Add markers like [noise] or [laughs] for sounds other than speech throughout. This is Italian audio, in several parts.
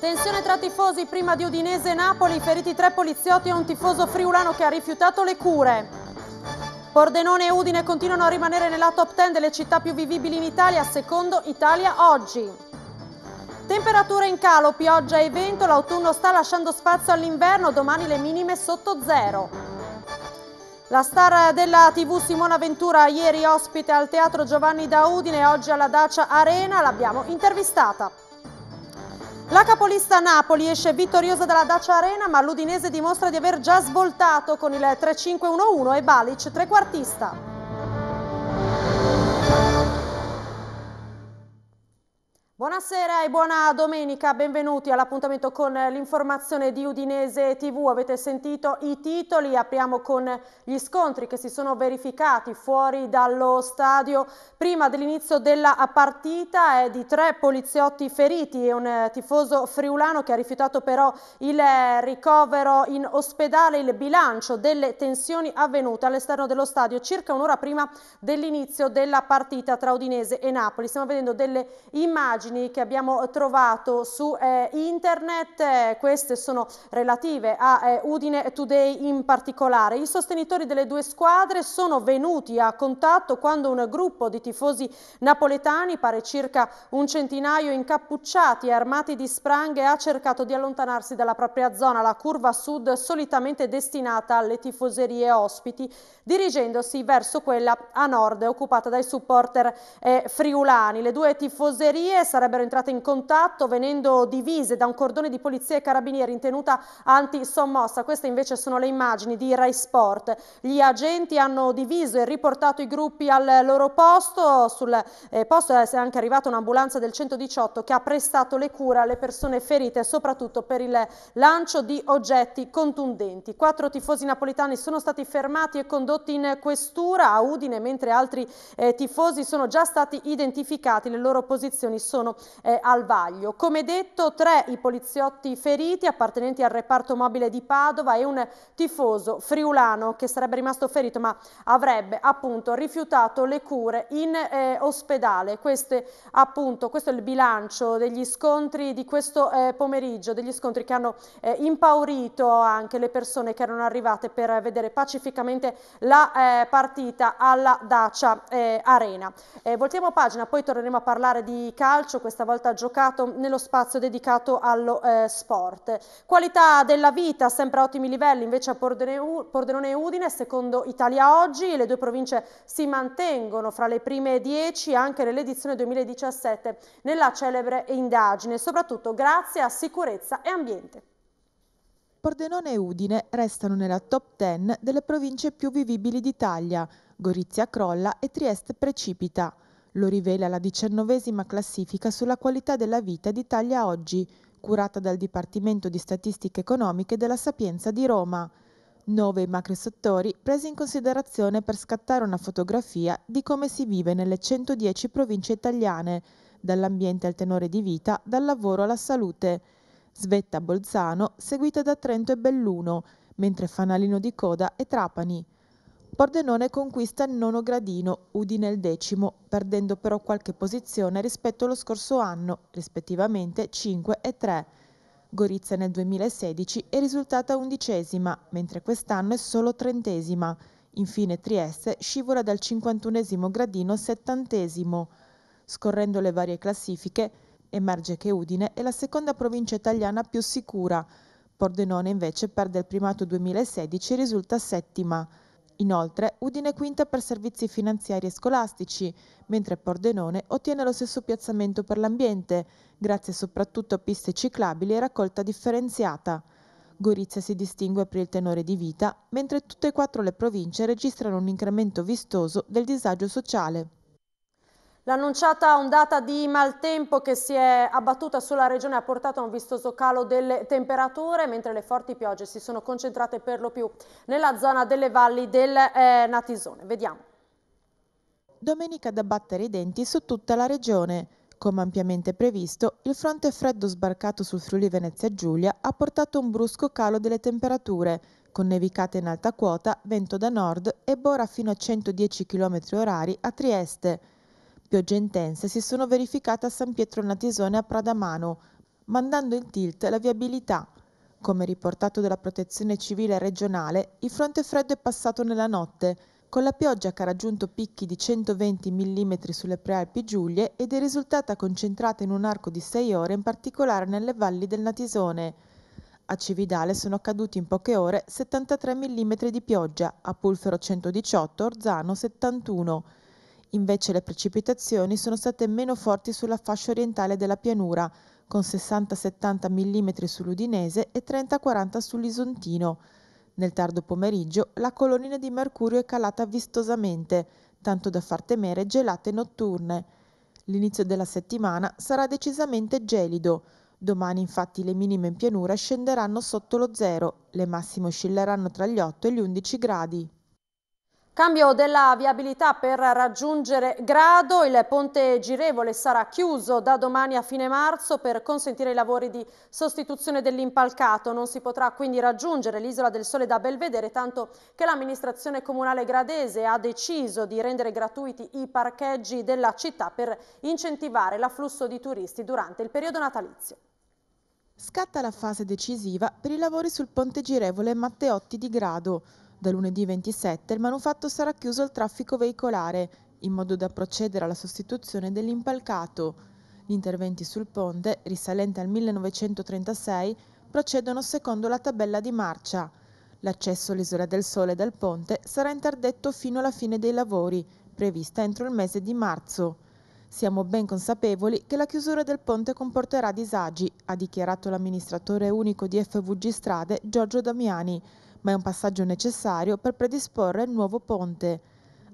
Tensione tra tifosi prima di Udinese e Napoli, feriti tre poliziotti e un tifoso friulano che ha rifiutato le cure. Pordenone e Udine continuano a rimanere nella top 10 delle città più vivibili in Italia, secondo Italia Oggi. Temperature in calo, pioggia e vento, l'autunno sta lasciando spazio all'inverno, domani le minime sotto zero. La star della TV Simona Ventura, ieri ospite al Teatro Giovanni da Udine, oggi alla Dacia Arena, l'abbiamo intervistata. La capolista Napoli esce vittoriosa dalla Dacia Arena, ma l'Udinese dimostra di aver già svoltato con il 3-5-1-1 e Balic trequartista. Buonasera e buona domenica, benvenuti all'appuntamento con l'informazione di Udinese TV. Avete sentito i titoli, apriamo con gli scontri che si sono verificati fuori dallo stadio prima dell'inizio della partita e di tre poliziotti feriti e un tifoso friulano che ha rifiutato però il ricovero in ospedale, il bilancio delle tensioni avvenute all'esterno dello stadio circa un'ora prima dell'inizio della partita tra Udinese e Napoli. Stiamo vedendo delle immagini immagini che abbiamo trovato su eh, internet, eh, queste sono relative a eh, Udine Today in particolare. I sostenitori delle due squadre sono venuti a contatto quando un gruppo di tifosi napoletani, pare circa un centinaio incappucciati e armati di spranghe, ha cercato di allontanarsi dalla propria zona, la curva sud solitamente destinata alle tifoserie ospiti, dirigendosi verso quella a nord occupata dai supporter eh, friulani. Le due tifoserie saranno sarebbero entrate in contatto venendo divise da un cordone di polizia e carabinieri in tenuta antisommossa. Queste invece sono le immagini di Rai Sport. Gli agenti hanno diviso e riportato i gruppi al loro posto. Sul eh, posto è anche arrivata un'ambulanza del 118 che ha prestato le cure alle persone ferite, soprattutto per il lancio di oggetti contundenti. Quattro tifosi napolitani sono stati fermati e condotti in questura a Udine, mentre altri eh, tifosi sono già stati identificati. Le loro posizioni sono sono eh, al vaglio. Come detto, tre i poliziotti feriti appartenenti al reparto mobile di Padova e un tifoso friulano che sarebbe rimasto ferito ma avrebbe appunto rifiutato le cure in eh, ospedale. Queste, appunto, questo è il bilancio degli scontri di questo eh, pomeriggio, degli scontri che hanno eh, impaurito anche le persone che erano arrivate per vedere pacificamente la eh, partita alla Dacia eh, Arena. voltiamo pagina, poi torneremo a parlare di calcio calcio, questa volta giocato nello spazio dedicato allo eh, sport. Qualità della vita, sempre a ottimi livelli, invece a Pordenone e Udine, secondo Italia Oggi, le due province si mantengono fra le prime 10 anche nell'edizione 2017 nella celebre indagine, soprattutto grazie a sicurezza e ambiente. Pordenone e Udine restano nella top 10 delle province più vivibili d'Italia, Gorizia crolla e Trieste precipita. Lo rivela la diciannovesima classifica sulla qualità della vita d'Italia oggi, curata dal Dipartimento di Statistiche Economiche della Sapienza di Roma. Nove macrosettori presi in considerazione per scattare una fotografia di come si vive nelle 110 province italiane, dall'ambiente al tenore di vita, dal lavoro alla salute. Svetta Bolzano, seguita da Trento e Belluno, mentre fanalino di coda è Trapani. Pordenone conquista il nono gradino, Udine il decimo, perdendo però qualche posizione rispetto allo scorso anno, rispettivamente 5 e 3. Gorizia nel 2016 è risultata undicesima, mentre quest'anno è solo trentesima. Infine Trieste scivola dal 51 gradino settantesimo. Scorrendo le varie classifiche, emerge che Udine è la seconda provincia italiana più sicura. Pordenone invece perde il primato 2016 e risulta settima. Inoltre, Udine quinta per servizi finanziari e scolastici, mentre Pordenone ottiene lo stesso piazzamento per l'ambiente, grazie soprattutto a piste ciclabili e raccolta differenziata. Gorizia si distingue per il tenore di vita, mentre tutte e quattro le province registrano un incremento vistoso del disagio sociale. L'annunciata ondata di maltempo che si è abbattuta sulla regione ha portato a un vistoso calo delle temperature, mentre le forti piogge si sono concentrate per lo più nella zona delle valli del eh, Natisone. Vediamo. Domenica da battere i denti su tutta la regione. Come ampiamente previsto, il fronte freddo sbarcato sul Friuli Venezia Giulia ha portato un brusco calo delle temperature, con nevicate in alta quota, vento da nord e bora fino a 110 km orari a Trieste. Piogge intense si sono verificate a San Pietro Natisone a Pradamano, mandando in tilt la viabilità. Come riportato dalla Protezione Civile regionale, il fronte freddo è passato nella notte, con la pioggia che ha raggiunto picchi di 120 mm sulle prealpi Giulie ed è risultata concentrata in un arco di 6 ore, in particolare nelle valli del Natisone. A Cividale sono caduti in poche ore 73 mm di pioggia, a Pulfero 118, Orzano 71. Invece le precipitazioni sono state meno forti sulla fascia orientale della pianura, con 60-70 mm sull'Udinese e 30-40 sull'Isontino. Nel tardo pomeriggio la colonnina di mercurio è calata vistosamente, tanto da far temere gelate notturne. L'inizio della settimana sarà decisamente gelido. Domani infatti le minime in pianura scenderanno sotto lo zero, le massime oscilleranno tra gli 8 e gli 11 gradi. Cambio della viabilità per raggiungere Grado, il ponte girevole sarà chiuso da domani a fine marzo per consentire i lavori di sostituzione dell'impalcato. Non si potrà quindi raggiungere l'isola del Sole da Belvedere, tanto che l'amministrazione comunale gradese ha deciso di rendere gratuiti i parcheggi della città per incentivare l'afflusso di turisti durante il periodo natalizio. Scatta la fase decisiva per i lavori sul ponte girevole Matteotti di Grado. Da lunedì 27 il manufatto sarà chiuso al traffico veicolare, in modo da procedere alla sostituzione dell'impalcato. Gli interventi sul ponte, risalenti al 1936, procedono secondo la tabella di marcia. L'accesso all'Isola del Sole dal ponte sarà interdetto fino alla fine dei lavori, prevista entro il mese di marzo. Siamo ben consapevoli che la chiusura del ponte comporterà disagi, ha dichiarato l'amministratore unico di FVG Strade Giorgio Damiani, ma è un passaggio necessario per predisporre il nuovo ponte.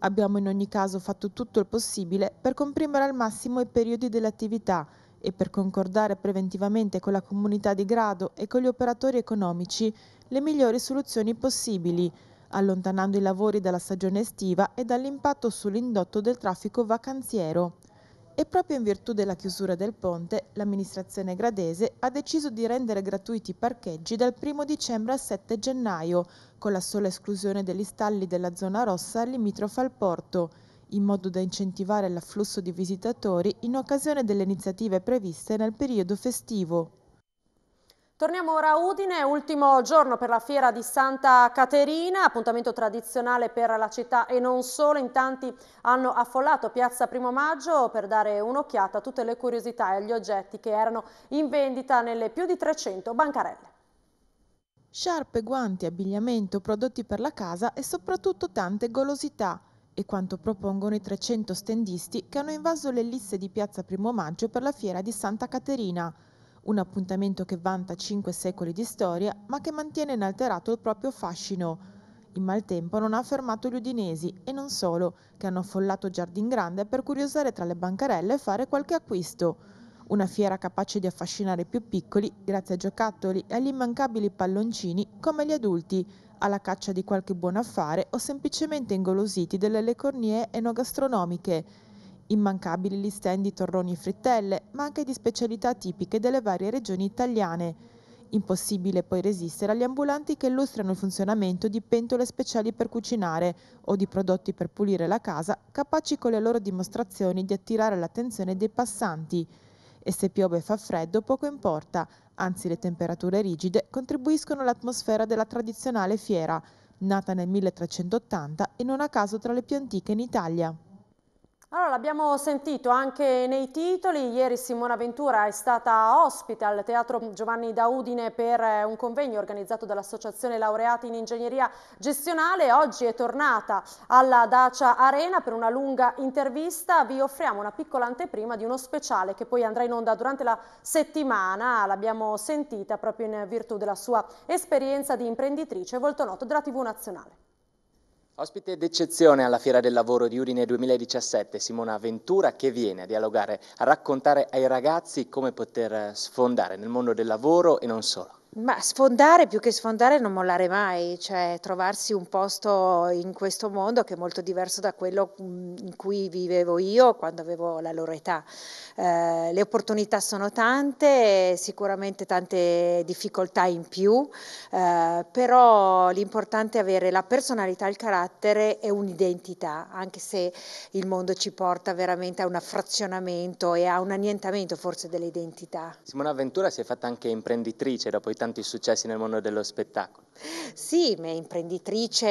Abbiamo in ogni caso fatto tutto il possibile per comprimere al massimo i periodi delle attività e per concordare preventivamente con la comunità di grado e con gli operatori economici le migliori soluzioni possibili, allontanando i lavori dalla stagione estiva e dall'impatto sull'indotto del traffico vacanziero e proprio in virtù della chiusura del ponte l'amministrazione gradese ha deciso di rendere gratuiti i parcheggi dal 1 dicembre al 7 gennaio, con la sola esclusione degli stalli della zona rossa limitrofa al porto, in modo da incentivare l'afflusso di visitatori in occasione delle iniziative previste nel periodo festivo. Torniamo ora a Udine, ultimo giorno per la fiera di Santa Caterina, appuntamento tradizionale per la città e non solo, in tanti hanno affollato Piazza Primo Maggio per dare un'occhiata a tutte le curiosità e agli oggetti che erano in vendita nelle più di 300 bancarelle. Sciarpe, guanti, abbigliamento, prodotti per la casa e soprattutto tante golosità e quanto propongono i 300 stendisti che hanno invaso le liste di Piazza Primo Maggio per la fiera di Santa Caterina un appuntamento che vanta cinque secoli di storia, ma che mantiene inalterato il proprio fascino. Il maltempo non ha fermato gli udinesi e non solo, che hanno affollato Giardin Grande per curiosare tra le bancarelle e fare qualche acquisto. Una fiera capace di affascinare i più piccoli grazie a giocattoli e agli immancabili palloncini come gli adulti, alla caccia di qualche buon affare o semplicemente ingolositi delle lecornie cornie enogastronomiche. Immancabili gli stand di torroni e frittelle, ma anche di specialità tipiche delle varie regioni italiane. Impossibile poi resistere agli ambulanti che illustrano il funzionamento di pentole speciali per cucinare o di prodotti per pulire la casa, capaci con le loro dimostrazioni di attirare l'attenzione dei passanti. E se piove e fa freddo poco importa, anzi le temperature rigide contribuiscono all'atmosfera della tradizionale fiera, nata nel 1380 e non a caso tra le più antiche in Italia. Allora, l'abbiamo sentito anche nei titoli, ieri Simona Ventura è stata ospite al Teatro Giovanni Daudine per eh, un convegno organizzato dall'Associazione Laureati in Ingegneria Gestionale, oggi è tornata alla Dacia Arena per una lunga intervista, vi offriamo una piccola anteprima di uno speciale che poi andrà in onda durante la settimana, l'abbiamo sentita proprio in virtù della sua esperienza di imprenditrice volto noto della TV Nazionale. Ospite d'eccezione alla Fiera del Lavoro di Udine 2017, Simona Ventura, che viene a dialogare, a raccontare ai ragazzi come poter eh, sfondare nel mondo del lavoro e non solo. Ma sfondare più che sfondare non mollare mai, cioè trovarsi un posto in questo mondo che è molto diverso da quello mm, in cui vivevo io quando avevo la loro età. Eh, le opportunità sono tante, sicuramente tante difficoltà in più, eh, però l'importante è avere la personalità, il carattere e un'identità, anche se il mondo ci porta veramente a un affrazionamento e a un annientamento forse delle identità. Simona Ventura si è fatta anche imprenditrice dopo i tanti successi nel mondo dello spettacolo. Sì, mi imprenditrice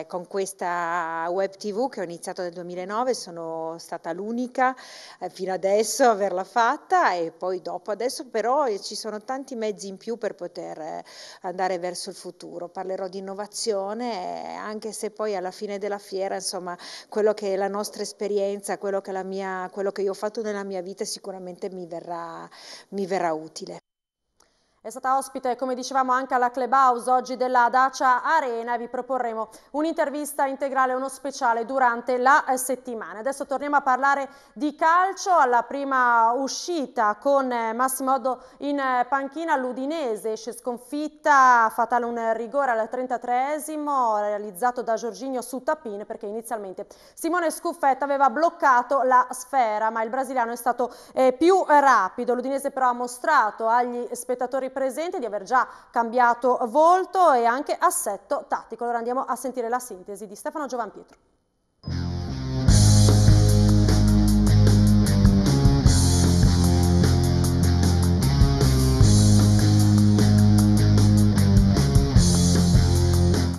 eh, con questa web tv che ho iniziato nel 2009, sono stata l'unica eh, fino adesso a averla fatta e poi dopo adesso però eh, ci sono tanti mezzi in più per poter andare verso il futuro. Parlerò di innovazione anche se poi alla fine della fiera insomma quello che è la nostra esperienza, quello che, mia, quello che io ho fatto nella mia vita sicuramente mi verrà, mi verrà utile. È stata ospite, come dicevamo, anche alla Clubhouse oggi della Dacia Arena e vi proporremo un'intervista integrale, uno speciale durante la eh, settimana. Adesso torniamo a parlare di calcio, alla prima uscita con eh, Massimo Oddo in eh, panchina, l'Udinese esce sconfitta, fatale un rigore al 33esimo realizzato da Giorginio su Tapin perché inizialmente Simone Scuffetta aveva bloccato la sfera ma il brasiliano è stato eh, più rapido, l'Udinese però ha mostrato agli spettatori presente, di aver già cambiato volto e anche assetto tattico. Allora andiamo a sentire la sintesi di Stefano Giovan Pietro.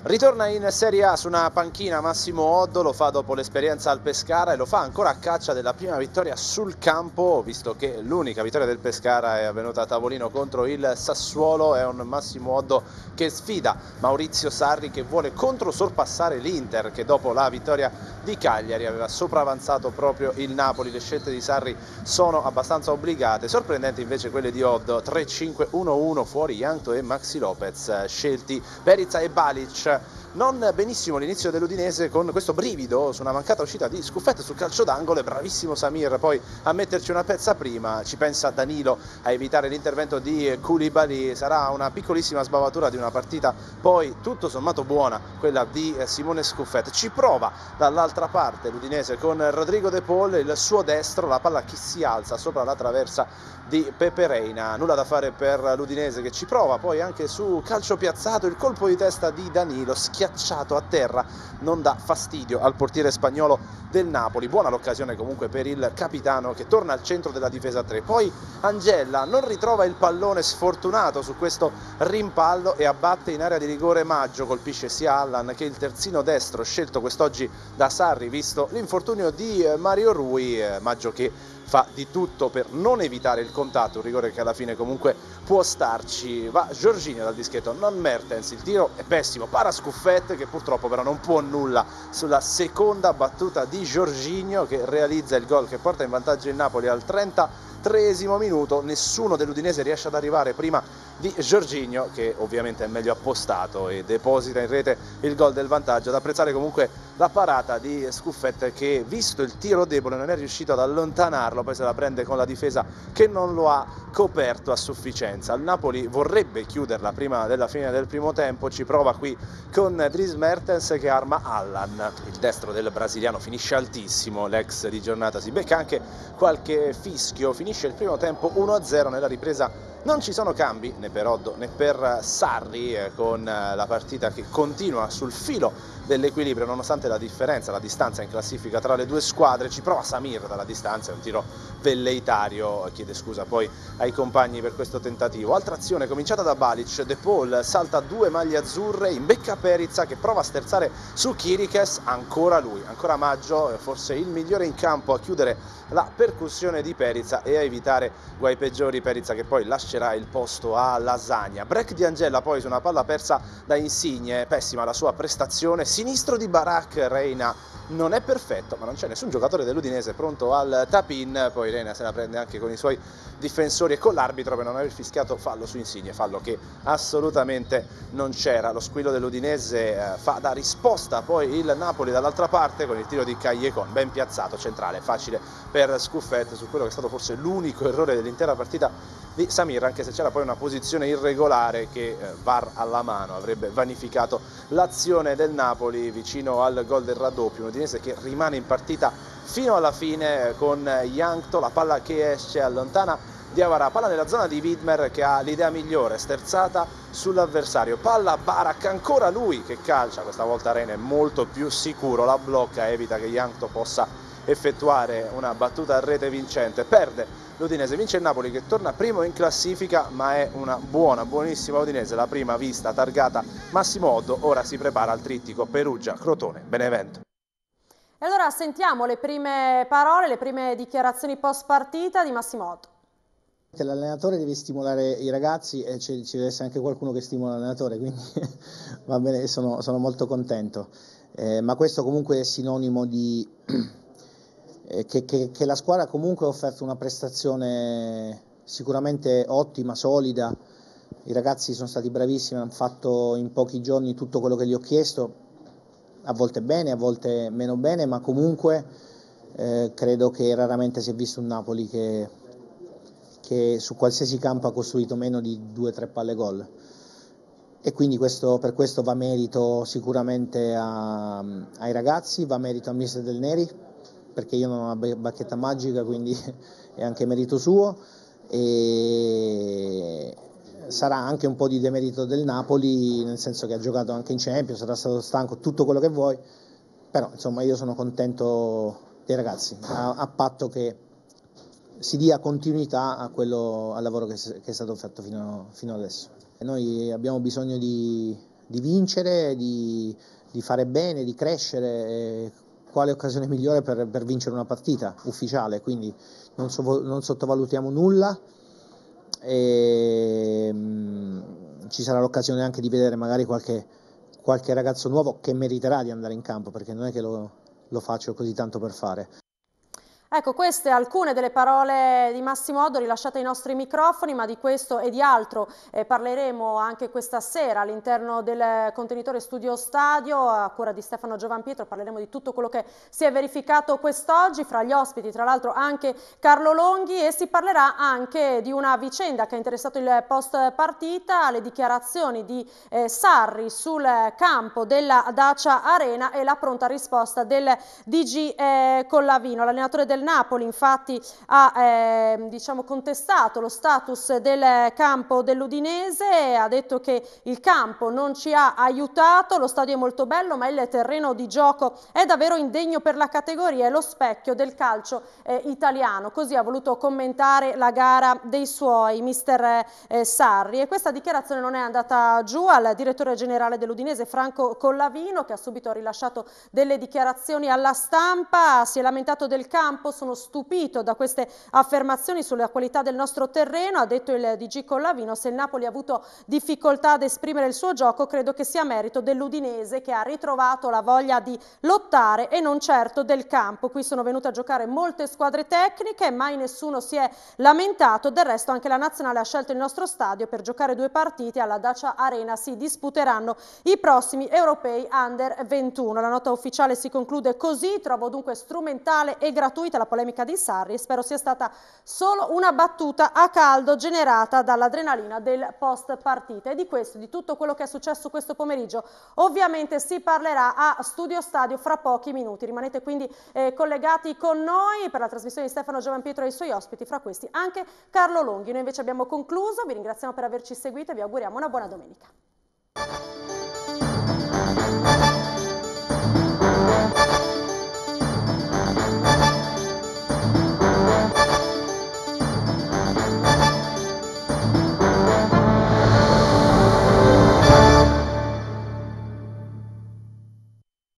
Ritorna in Serie A su una panchina Massimo Oddo, lo fa dopo l'esperienza al Pescara e lo fa ancora a caccia della prima vittoria sul campo, visto che l'unica vittoria del Pescara è avvenuta a tavolino contro il Sassuolo, è un Massimo Oddo che sfida Maurizio Sarri che vuole controsorpassare l'Inter che dopo la vittoria di Cagliari aveva sopravanzato proprio il Napoli, le scelte di Sarri sono abbastanza obbligate, sorprendenti invece quelle di Oddo, 3-5-1-1 fuori Ianto e Maxi Lopez, eh, scelti Perizza e Balic non benissimo l'inizio dell'Udinese con questo brivido su una mancata uscita di scuffetta sul calcio d'angolo e bravissimo Samir poi a metterci una pezza prima, ci pensa Danilo a evitare l'intervento di Koulibaly, sarà una piccolissima sbavatura di una partita poi tutto sommato buona quella di Simone Scuffetta, ci prova dall'altra parte l'Udinese con Rodrigo De Paul, il suo destro, la palla che si alza sopra la traversa di Pepe Reina, nulla da fare per l'Udinese che ci prova poi anche su calcio piazzato il colpo di testa di Danilo, schiacciato schiacciato a terra non dà fastidio al portiere spagnolo del Napoli. Buona l'occasione comunque per il capitano che torna al centro della difesa 3. Poi Angella non ritrova il pallone sfortunato su questo rimpallo e abbatte in area di rigore Maggio, colpisce sia Allan che il terzino destro scelto quest'oggi da Sarri visto l'infortunio di eh, Mario Rui, eh, Maggio che fa di tutto per non evitare il contatto, un rigore che alla fine comunque può starci. Va Giorginio dal dischetto, non Mertens, il tiro è pessimo, para Scuffette che purtroppo però non può nulla sulla seconda battuta di Giorginio che realizza il gol che porta in vantaggio il Napoli al 33 minuto, nessuno dell'Udinese riesce ad arrivare prima di Giorginio che ovviamente è meglio appostato e deposita in rete il gol del vantaggio. Ad apprezzare comunque la parata di Scuffet che visto il tiro debole non è riuscito ad allontanarlo, poi se la prende con la difesa che non lo ha coperto a sufficienza. Il Napoli vorrebbe chiuderla prima della fine del primo tempo, ci prova qui con Dries Mertens che arma Allan. Il destro del brasiliano finisce altissimo, l'ex di giornata si becca anche qualche fischio, finisce il primo tempo 1-0 nella ripresa non ci sono cambi né per Oddo né per eh, Sarri eh, con eh, la partita che continua sul filo dell'equilibrio nonostante la differenza, la distanza in classifica tra le due squadre. Ci prova Samir dalla distanza, è un tiro velleitario, chiede scusa poi ai compagni per questo tentativo. Altra azione cominciata da Balic, De Paul salta due maglie azzurre, in imbecca Perizza che prova a sterzare su Kirikes, ancora lui, ancora Maggio, forse il migliore in campo a chiudere la percussione di Perizza e a evitare guai peggiori Perizza che poi lascerà il posto a Lasagna. Break di Angela poi su una palla persa da Insigne, pessima la sua prestazione, sinistro di Barak Reina non è perfetto, ma non c'è nessun giocatore dell'Udinese pronto al tap-in. poi Lena se la prende anche con i suoi difensori e con l'arbitro per non aver fischiato fallo su Insigne, fallo che assolutamente non c'era. Lo squillo dell'Udinese eh, fa da risposta poi il Napoli dall'altra parte con il tiro di Cagliecon, ben piazzato, centrale, facile per Scuffet su quello che è stato forse l'unico errore dell'intera partita di Samir, anche se c'era poi una posizione irregolare che eh, VAR alla mano avrebbe vanificato l'azione del Napoli vicino al gol del raddoppio, un Udinese che rimane in partita fino alla fine eh, con Jankto, la palla che esce allontana Diavara, palla nella zona di Widmer che ha l'idea migliore, sterzata sull'avversario, palla Barak, ancora lui che calcia, questa volta Rene è molto più sicuro, la blocca, evita che Jankto possa effettuare una battuta a rete vincente, perde l'Udinese vince il Napoli che torna primo in classifica ma è una buona, buonissima Udinese, la prima vista targata Massimo Oddo, ora si prepara al trittico Perugia, Crotone, Benevento. E allora sentiamo le prime parole, le prime dichiarazioni post partita di Massimo Oddo. L'allenatore deve stimolare i ragazzi e ci, ci, deve essere anche qualcuno che stimola l'allenatore, quindi [laughs] va bene, sono, sono molto contento. Eh, ma questo comunque è sinonimo di [clears throat] Eh, che, che, che, la squadra comunque ha offerto una prestazione sicuramente ottima, solida. I ragazzi sono stati bravissimi, hanno fatto in pochi giorni tutto quello che gli ho chiesto, a volte bene, a volte meno bene, ma comunque eh, credo che raramente si è visto un Napoli che, che su qualsiasi campo ha costruito meno di 2-3 palle gol. E quindi questo, per questo va merito sicuramente a, ai ragazzi, va merito a Mister Del Neri perché io non ho una bacchetta magica, quindi [laughs] è anche merito suo. E sarà anche un po' di demerito del Napoli, nel senso che ha giocato anche in Champions, sarà stato stanco, tutto quello che vuoi, però insomma io sono contento dei ragazzi, a, a patto che si dia continuità quello, al lavoro che, che, è stato fatto fino, fino adesso. E noi abbiamo bisogno di, di vincere, di, di, fare bene, di crescere, quale occasione migliore per, per vincere una partita ufficiale, quindi non, so, non sottovalutiamo nulla. E, ehm, mh, ci sarà l'occasione anche di vedere magari qualche, qualche, ragazzo nuovo che meriterà di andare in campo, perché non è che lo, lo faccio così tanto per fare. Ecco, queste alcune delle parole di Massimo Oddo rilasciate ai nostri microfoni, ma di questo e di altro eh, parleremo anche questa sera all'interno del contenitore Studio Stadio, a cura di Stefano Giovan Pietro, parleremo di tutto quello che si è verificato quest'oggi, fra gli ospiti tra l'altro anche Carlo Longhi e si parlerà anche di una vicenda che ha interessato il post partita, le dichiarazioni di eh, Sarri sul campo della Dacia Arena e la pronta risposta del DG eh, Collavino. L'allenatore del Napoli infatti ha eh, diciamo contestato lo status del campo dell'Udinese, ha detto che il campo non ci ha aiutato, lo stadio è molto bello ma il terreno di gioco è davvero indegno per la categoria e lo specchio del calcio eh, italiano, così ha voluto commentare la gara dei suoi mister eh, Sarri e questa dichiarazione non è andata giù al direttore generale dell'Udinese Franco Collavino che ha subito rilasciato delle dichiarazioni alla stampa, si è lamentato del campo sono stupito da queste affermazioni sulla qualità del nostro terreno, ha detto il DG Collavino, se il Napoli ha avuto difficoltà ad esprimere il suo gioco credo che sia merito dell'Udinese che ha ritrovato la voglia di lottare e non certo del campo. Qui sono venute a giocare molte squadre tecniche, mai nessuno si è lamentato, del resto anche la Nazionale ha scelto il nostro stadio per giocare due partite, alla Dacia Arena si disputeranno i prossimi europei Under 21. La nota ufficiale si conclude così, trovo dunque strumentale e gratuita sicuramente la polemica di Sarri, spero sia stata solo una battuta a caldo generata dall'adrenalina del post partita. E di questo, di tutto quello che è successo questo pomeriggio, ovviamente si parlerà a Studio Stadio fra pochi minuti. Rimanete quindi eh, collegati con noi per la trasmissione di Stefano Giovan Pietro e i suoi ospiti, fra questi anche Carlo Longhi. Noi invece abbiamo concluso, vi ringraziamo per averci seguito e vi auguriamo una buona domenica.